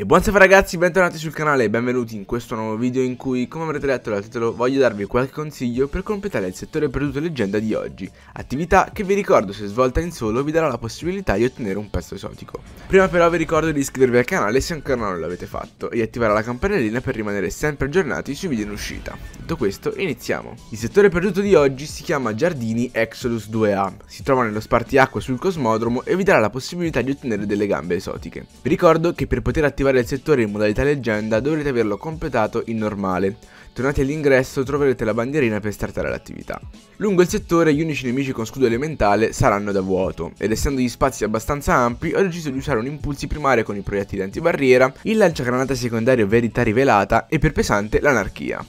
E buonasera ragazzi, bentornati sul canale e benvenuti in questo nuovo video in cui, come avrete letto dal titolo, voglio darvi qualche consiglio per completare il settore perduto leggenda di oggi, attività che vi ricordo se svolta in solo vi darà la possibilità di ottenere un pezzo esotico. Prima però vi ricordo di iscrivervi al canale se ancora non l'avete fatto e attivare la campanellina per rimanere sempre aggiornati sui video in uscita. Detto questo, iniziamo. Il settore perduto di oggi si chiama Giardini Exodus 2A, si trova nello spartiacque sul cosmodromo e vi darà la possibilità di ottenere delle gambe esotiche. Vi ricordo che per poter attivare attivare il settore in modalità leggenda dovrete averlo completato in normale. Tornati all'ingresso troverete la bandierina per startare l'attività. Lungo il settore gli unici nemici con scudo elementale saranno da vuoto, ed essendo gli spazi abbastanza ampi ho deciso di usare un impulsi primario con i proiettili antibarriera, il lanciagranata secondario verità rivelata e per pesante l'anarchia.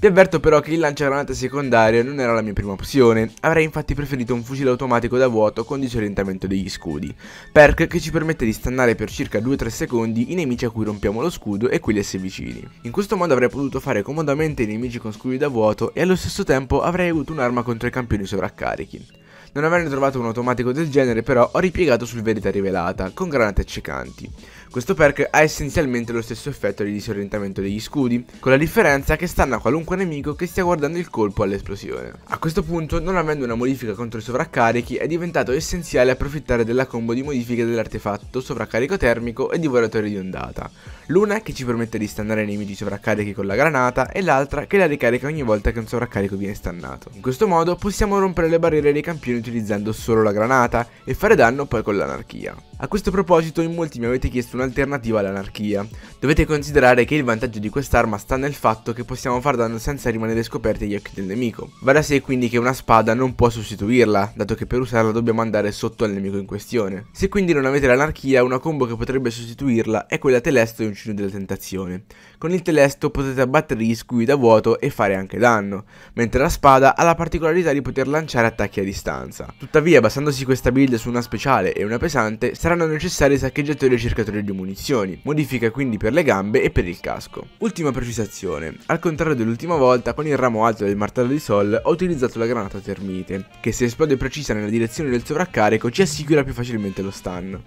Ti avverto però che il lanciagranate secondario non era la mia prima opzione, avrei infatti preferito un fucile automatico da vuoto con disorientamento degli scudi, perk che ci permette di stannare per circa 2-3 secondi i nemici a cui rompiamo lo scudo e quelli a sé vicini. In questo modo avrei potuto fare comodamente i nemici con scudi da vuoto e allo stesso tempo avrei avuto un'arma contro i campioni sovraccarichi. Non avendo trovato un automatico del genere però ho ripiegato sul verità rivelata, con granate accecanti. Questo perk ha essenzialmente lo stesso effetto di disorientamento degli scudi, con la differenza che stanno a qualunque nemico che stia guardando il colpo all'esplosione. A questo punto, non avendo una modifica contro i sovraccarichi, è diventato essenziale approfittare della combo di modifiche dell'artefatto sovraccarico termico e divoratore di ondata. L'una che ci permette di stannare nemici sovraccarichi con la granata e l'altra che la ricarica ogni volta che un sovraccarico viene stannato. In questo modo possiamo rompere le barriere dei campioni utilizzando solo la granata e fare danno poi con l'anarchia. A questo proposito in molti mi avete chiesto un'alternativa all'anarchia. Dovete considerare che il vantaggio di quest'arma sta nel fatto che possiamo far danno senza rimanere scoperti agli occhi del nemico. Va da sé quindi che una spada non può sostituirla, dato che per usarla dobbiamo andare sotto al nemico in questione. Se quindi non avete l'anarchia, una combo che potrebbe sostituirla è quella telesto e uncino della tentazione. Con il telesto potete abbattere gli scudi da vuoto e fare anche danno, mentre la spada ha la particolarità di poter lanciare attacchi a distanza. Tuttavia, basandosi questa build su una speciale e una pesante, sarà saranno necessari saccheggiatori e cercatori di munizioni, modifica quindi per le gambe e per il casco. Ultima precisazione, al contrario dell'ultima volta con il ramo alto del martello di Sol ho utilizzato la granata termite, che se esplode precisa nella direzione del sovraccarico ci assicura più facilmente lo stun.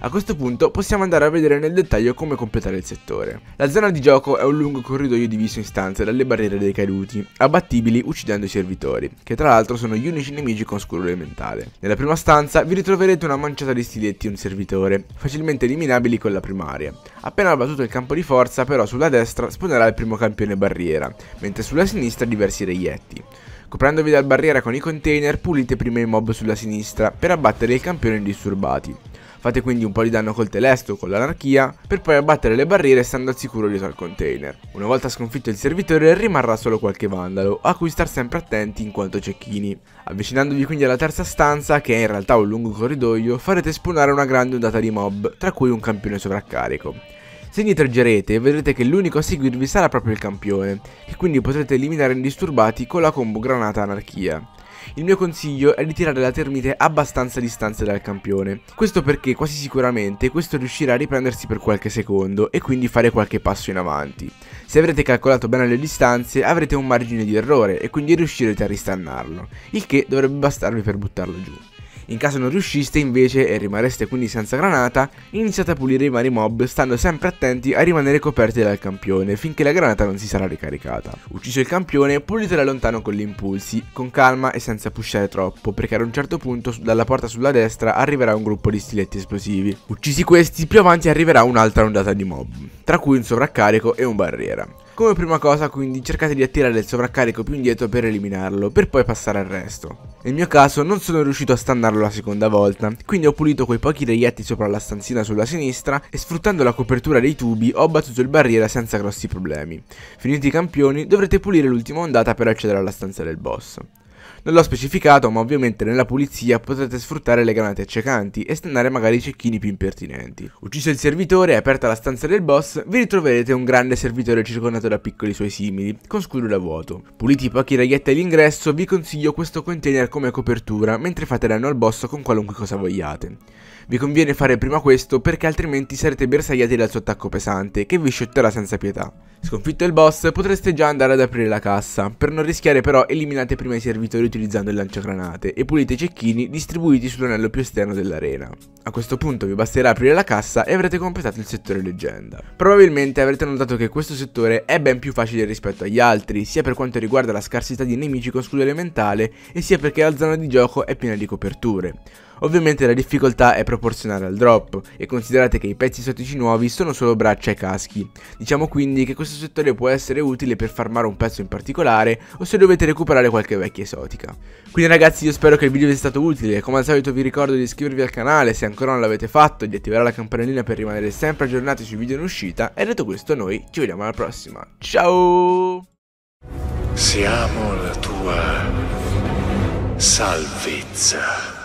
A questo punto possiamo andare a vedere nel dettaglio come completare il settore. La zona di gioco è un lungo corridoio diviso in stanze dalle barriere dei caduti, abbattibili uccidendo i servitori, che tra l'altro sono gli unici nemici con scuro elementale. Nella prima stanza vi ritroverete una manciata di stiletti e un servitore, facilmente eliminabili con la primaria. Appena abbattuto il campo di forza però sulla destra spawnerà il primo campione barriera, mentre sulla sinistra diversi reietti. Coprendovi dal barriera con i container pulite prima i mob sulla sinistra per abbattere il campione indisturbati. Fate quindi un po' di danno col telesto o con l'anarchia, per poi abbattere le barriere stando al sicuro dietro al container. Una volta sconfitto il servitore rimarrà solo qualche vandalo, a cui star sempre attenti in quanto cecchini. Avvicinandovi quindi alla terza stanza, che è in realtà un lungo corridoio, farete spunare una grande ondata di mob, tra cui un campione sovraccarico. Se indietreggerete vedrete che l'unico a seguirvi sarà proprio il campione, che quindi potrete eliminare indisturbati con la combo granata anarchia il mio consiglio è di tirare la termite abbastanza distante dal campione. Questo perché quasi sicuramente questo riuscirà a riprendersi per qualche secondo e quindi fare qualche passo in avanti. Se avrete calcolato bene le distanze avrete un margine di errore e quindi riuscirete a ristannarlo, il che dovrebbe bastarvi per buttarlo giù. In caso non riusciste invece e rimareste quindi senza granata, iniziate a pulire i vari mob stando sempre attenti a rimanere coperti dal campione finché la granata non si sarà ricaricata. Ucciso il campione, da lontano con gli impulsi, con calma e senza pushare troppo perché ad un certo punto dalla porta sulla destra arriverà un gruppo di stiletti esplosivi. Uccisi questi, più avanti arriverà un'altra ondata di mob, tra cui un sovraccarico e un barriera. Come prima cosa quindi cercate di attirare il sovraccarico più indietro per eliminarlo, per poi passare al resto. Nel mio caso non sono riuscito a stannarlo la seconda volta, quindi ho pulito quei pochi reietti sopra la stanzina sulla sinistra e sfruttando la copertura dei tubi ho battuto il barriera senza grossi problemi. Finiti i campioni dovrete pulire l'ultima ondata per accedere alla stanza del boss. Non l'ho specificato, ma ovviamente nella pulizia potrete sfruttare le granate accecanti e stendere magari i cecchini più impertinenti. Ucciso il servitore e aperta la stanza del boss, vi ritroverete un grande servitore circondato da piccoli suoi simili, con scudo da vuoto. Puliti i pochi raghetti all'ingresso, vi consiglio questo container come copertura mentre fate danno al boss con qualunque cosa vogliate. Vi conviene fare prima questo perché altrimenti sarete bersagliati dal suo attacco pesante che vi sciotterà senza pietà. Sconfitto il boss potreste già andare ad aprire la cassa, per non rischiare però eliminate prima i servitori utilizzando il lanciagranate e pulite i cecchini distribuiti sull'anello più esterno dell'arena. A questo punto vi basterà aprire la cassa e avrete completato il settore leggenda. Probabilmente avrete notato che questo settore è ben più facile rispetto agli altri, sia per quanto riguarda la scarsità di nemici con scudo elementale e sia perché la zona di gioco è piena di coperture. Ovviamente la difficoltà è proporzionale al drop e considerate che i pezzi esotici nuovi sono solo braccia e caschi. Diciamo quindi che questo settore può essere utile per farmare un pezzo in particolare o se dovete recuperare qualche vecchia esotica. Quindi ragazzi io spero che il video vi sia stato utile, come al solito vi ricordo di iscrivervi al canale se ancora non l'avete fatto di attivare la campanellina per rimanere sempre aggiornati sui video in uscita e detto questo noi ci vediamo alla prossima, ciao! Siamo la tua salvezza.